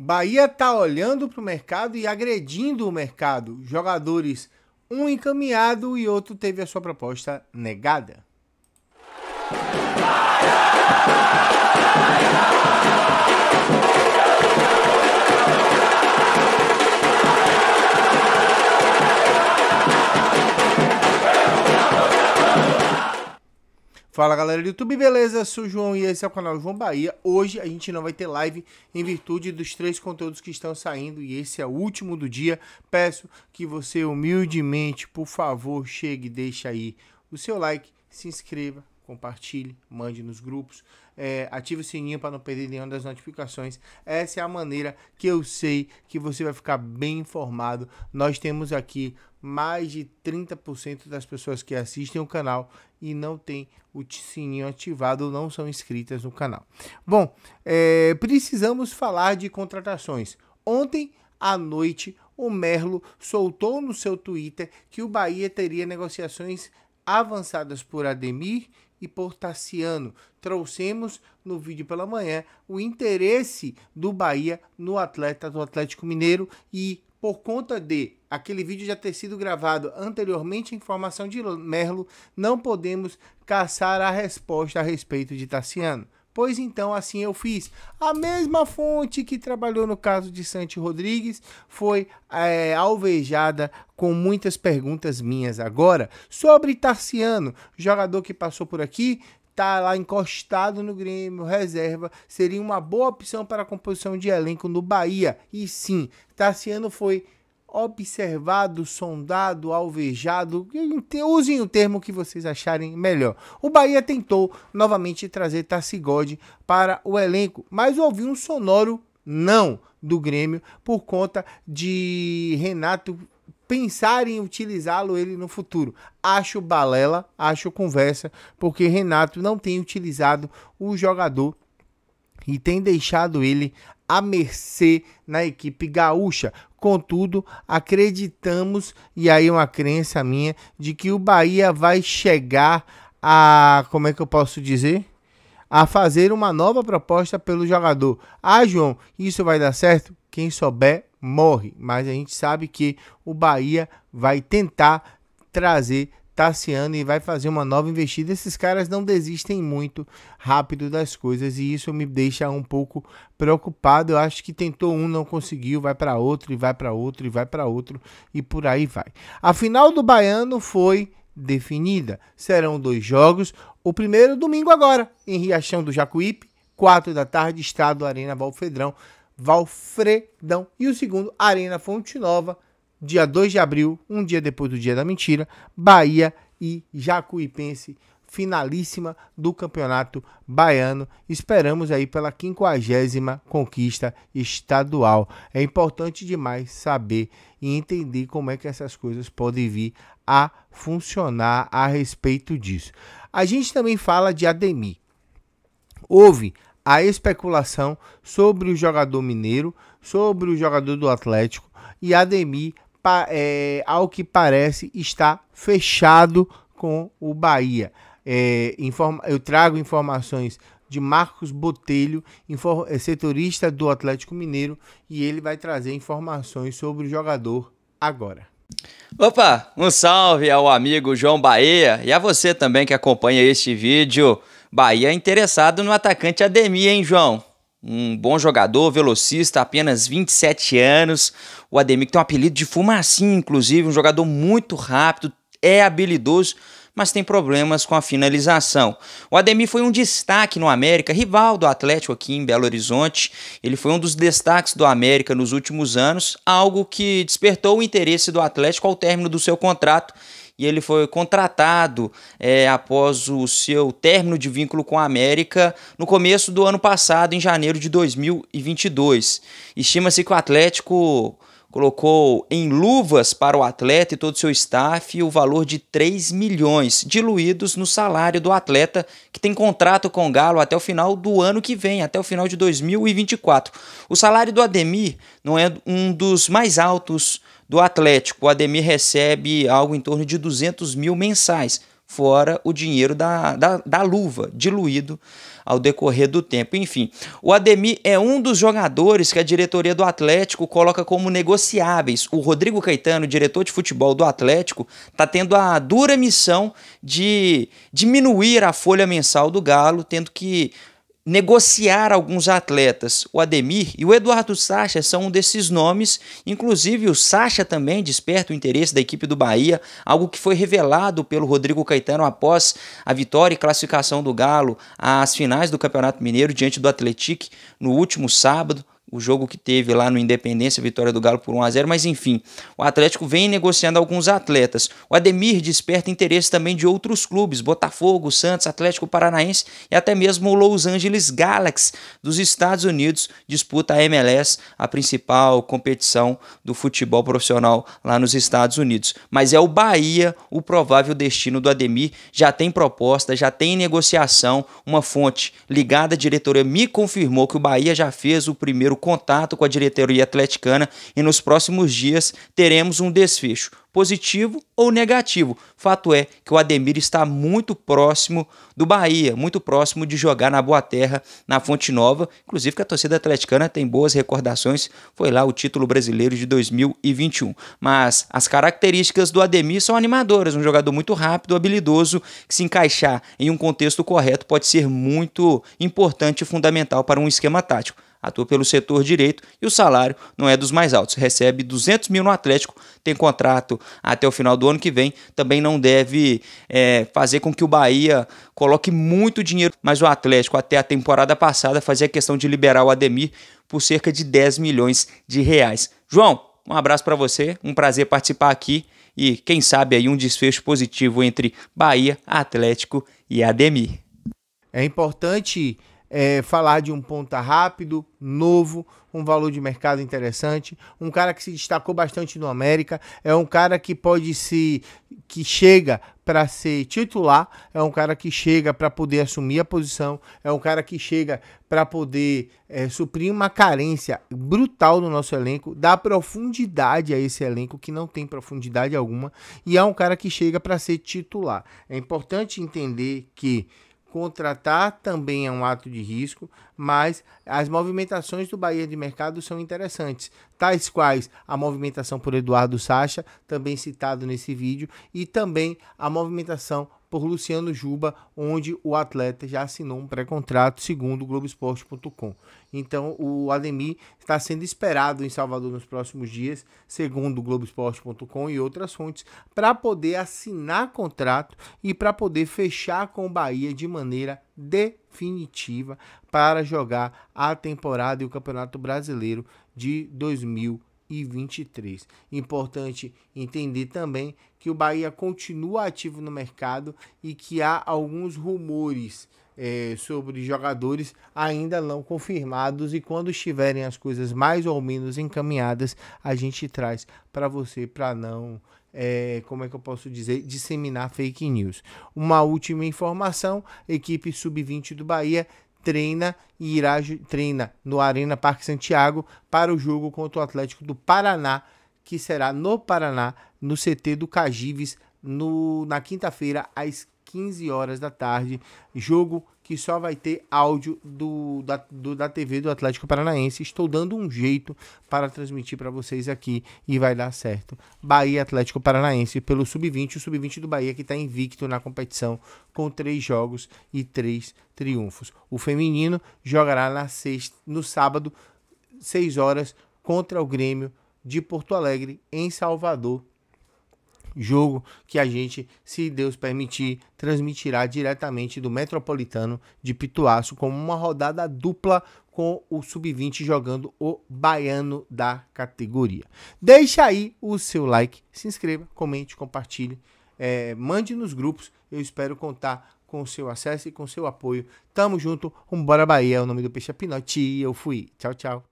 Bahia está olhando para o mercado e agredindo o mercado. Jogadores, um encaminhado e outro teve a sua proposta negada. Bahia! Bahia! Fala galera do YouTube, beleza? sou o João e esse é o canal João Bahia. Hoje a gente não vai ter live em virtude dos três conteúdos que estão saindo e esse é o último do dia. Peço que você humildemente, por favor, chegue e deixe aí o seu like, se inscreva, compartilhe, mande nos grupos é, ative o sininho para não perder nenhuma das notificações. Essa é a maneira que eu sei que você vai ficar bem informado. Nós temos aqui mais de 30% das pessoas que assistem o canal e não tem o sininho ativado, não são inscritas no canal. Bom, é, precisamos falar de contratações. Ontem à noite, o Merlo soltou no seu Twitter que o Bahia teria negociações avançadas por Ademir e por Tassiano. Trouxemos no vídeo pela manhã o interesse do Bahia no atleta do Atlético Mineiro e por conta de aquele vídeo já ter sido gravado anteriormente, informação de Merlo, não podemos caçar a resposta a respeito de Tassiano. Pois então, assim eu fiz. A mesma fonte que trabalhou no caso de Santi Rodrigues foi é, alvejada com muitas perguntas minhas agora sobre Tarciano, jogador que passou por aqui, tá lá encostado no Grêmio, reserva, seria uma boa opção para a composição de elenco no Bahia. E sim, Tarciano foi observado, sondado, alvejado, usem o termo que vocês acharem melhor. O Bahia tentou novamente trazer Tassigode para o elenco, mas ouvi um sonoro não do Grêmio por conta de Renato pensar em utilizá-lo ele no futuro. Acho balela, acho conversa, porque Renato não tem utilizado o jogador e tem deixado ele à mercê na equipe gaúcha. Contudo, acreditamos, e aí uma crença minha, de que o Bahia vai chegar a. Como é que eu posso dizer? A fazer uma nova proposta pelo jogador. Ah, João, isso vai dar certo? Quem souber, morre. Mas a gente sabe que o Bahia vai tentar trazer Tassiano e vai fazer uma nova investida. Esses caras não desistem muito rápido das coisas e isso me deixa um pouco preocupado. Eu acho que tentou um, não conseguiu, vai para outro e vai para outro e vai para outro e por aí vai. A final do baiano foi definida. Serão dois jogos. O primeiro domingo agora em Riachão do Jacuípe, 4 da tarde, Estado Arena Valfredão, Valfredão e o segundo Arena Fonte Nova dia 2 de abril, um dia depois do Dia da Mentira, Bahia e Jacuipense, finalíssima do Campeonato Baiano. Esperamos aí pela quinquagésima conquista estadual. É importante demais saber e entender como é que essas coisas podem vir a funcionar a respeito disso. A gente também fala de Ademir. Houve a especulação sobre o jogador mineiro, sobre o jogador do Atlético e Ademir é, ao que parece, está fechado com o Bahia. É, informa, eu trago informações de Marcos Botelho, é, setorista do Atlético Mineiro, e ele vai trazer informações sobre o jogador agora. Opa, um salve ao amigo João Bahia e a você também que acompanha este vídeo. Bahia é interessado no atacante Ademir, hein, João? um bom jogador, velocista, apenas 27 anos. O Ademir tem um apelido de fumacinho, inclusive, um jogador muito rápido, é habilidoso, mas tem problemas com a finalização. O Ademir foi um destaque no América, rival do Atlético aqui em Belo Horizonte. Ele foi um dos destaques do América nos últimos anos, algo que despertou o interesse do Atlético ao término do seu contrato e ele foi contratado é, após o seu término de vínculo com a América no começo do ano passado, em janeiro de 2022. Estima-se que o Atlético colocou em luvas para o atleta e todo o seu staff o valor de 3 milhões, diluídos no salário do atleta que tem contrato com o Galo até o final do ano que vem, até o final de 2024. O salário do Ademir não é um dos mais altos do Atlético. O Ademir recebe algo em torno de 200 mil mensais fora o dinheiro da, da, da luva, diluído ao decorrer do tempo. Enfim, o Ademir é um dos jogadores que a diretoria do Atlético coloca como negociáveis. O Rodrigo Caetano, diretor de futebol do Atlético, está tendo a dura missão de diminuir a folha mensal do Galo, tendo que negociar alguns atletas. O Ademir e o Eduardo Sacha são um desses nomes, inclusive o Sacha também desperta o interesse da equipe do Bahia, algo que foi revelado pelo Rodrigo Caetano após a vitória e classificação do Galo às finais do Campeonato Mineiro diante do Atlético no último sábado o jogo que teve lá no Independência, vitória do Galo por 1 a 0, mas enfim, o Atlético vem negociando alguns atletas. O Ademir desperta interesse também de outros clubes, Botafogo, Santos, Atlético Paranaense e até mesmo o Los Angeles Galaxy dos Estados Unidos disputa a MLS, a principal competição do futebol profissional lá nos Estados Unidos. Mas é o Bahia o provável destino do Ademir, já tem proposta, já tem negociação, uma fonte ligada à diretoria me confirmou que o Bahia já fez o primeiro contato com a diretoria atleticana e nos próximos dias teremos um desfecho, positivo ou negativo. Fato é que o Ademir está muito próximo do Bahia, muito próximo de jogar na Boa Terra, na Fonte Nova. Inclusive que a torcida atleticana tem boas recordações, foi lá o título brasileiro de 2021. Mas as características do Ademir são animadoras, um jogador muito rápido, habilidoso, que se encaixar em um contexto correto pode ser muito importante e fundamental para um esquema tático atua pelo setor direito e o salário não é dos mais altos. Recebe 200 mil no Atlético, tem contrato até o final do ano que vem. Também não deve é, fazer com que o Bahia coloque muito dinheiro, mas o Atlético até a temporada passada fazia questão de liberar o Ademir por cerca de 10 milhões de reais. João, um abraço para você, um prazer participar aqui e quem sabe aí um desfecho positivo entre Bahia, Atlético e Ademir. É importante é, falar de um ponta rápido, novo, um valor de mercado interessante, um cara que se destacou bastante no América, é um cara que pode se que chega para ser titular, é um cara que chega para poder assumir a posição, é um cara que chega para poder é, suprir uma carência brutal no nosso elenco, dá profundidade a esse elenco que não tem profundidade alguma, e é um cara que chega para ser titular. É importante entender que Contratar também é um ato de risco, mas as movimentações do Bahia de mercado são interessantes, tais quais a movimentação por Eduardo Sacha, também citado nesse vídeo, e também a movimentação por Luciano Juba, onde o atleta já assinou um pré-contrato, segundo o Globoesporte.com. Então, o Ademir está sendo esperado em Salvador nos próximos dias, segundo o Globoesporte.com e outras fontes, para poder assinar contrato e para poder fechar com o Bahia de maneira definitiva para jogar a temporada e o Campeonato Brasileiro de 2020 e 23. Importante entender também que o Bahia continua ativo no mercado e que há alguns rumores é, sobre jogadores ainda não confirmados e quando estiverem as coisas mais ou menos encaminhadas, a gente traz para você para não é, como é que eu posso dizer, disseminar fake news. Uma última informação: equipe sub-20 do Bahia treina e irá treina no Arena Parque Santiago para o jogo contra o Atlético do Paraná, que será no Paraná, no CT do Cagives, no, na quinta-feira às 15 horas da tarde. Jogo que só vai ter áudio do, da, do, da TV do Atlético Paranaense. Estou dando um jeito para transmitir para vocês aqui e vai dar certo. Bahia Atlético Paranaense pelo Sub-20, o Sub-20 do Bahia que está invicto na competição com três jogos e três triunfos. O feminino jogará na sexta, no sábado, 6 horas, contra o Grêmio de Porto Alegre, em Salvador, jogo que a gente, se Deus permitir, transmitirá diretamente do Metropolitano de Pituaço como uma rodada dupla com o Sub-20 jogando o baiano da categoria. Deixa aí o seu like, se inscreva, comente, compartilhe, é, mande nos grupos. Eu espero contar com o seu acesso e com o seu apoio. Tamo junto, um bora Bahia, é o nome do Peixe é Pinote e eu fui. Tchau, tchau.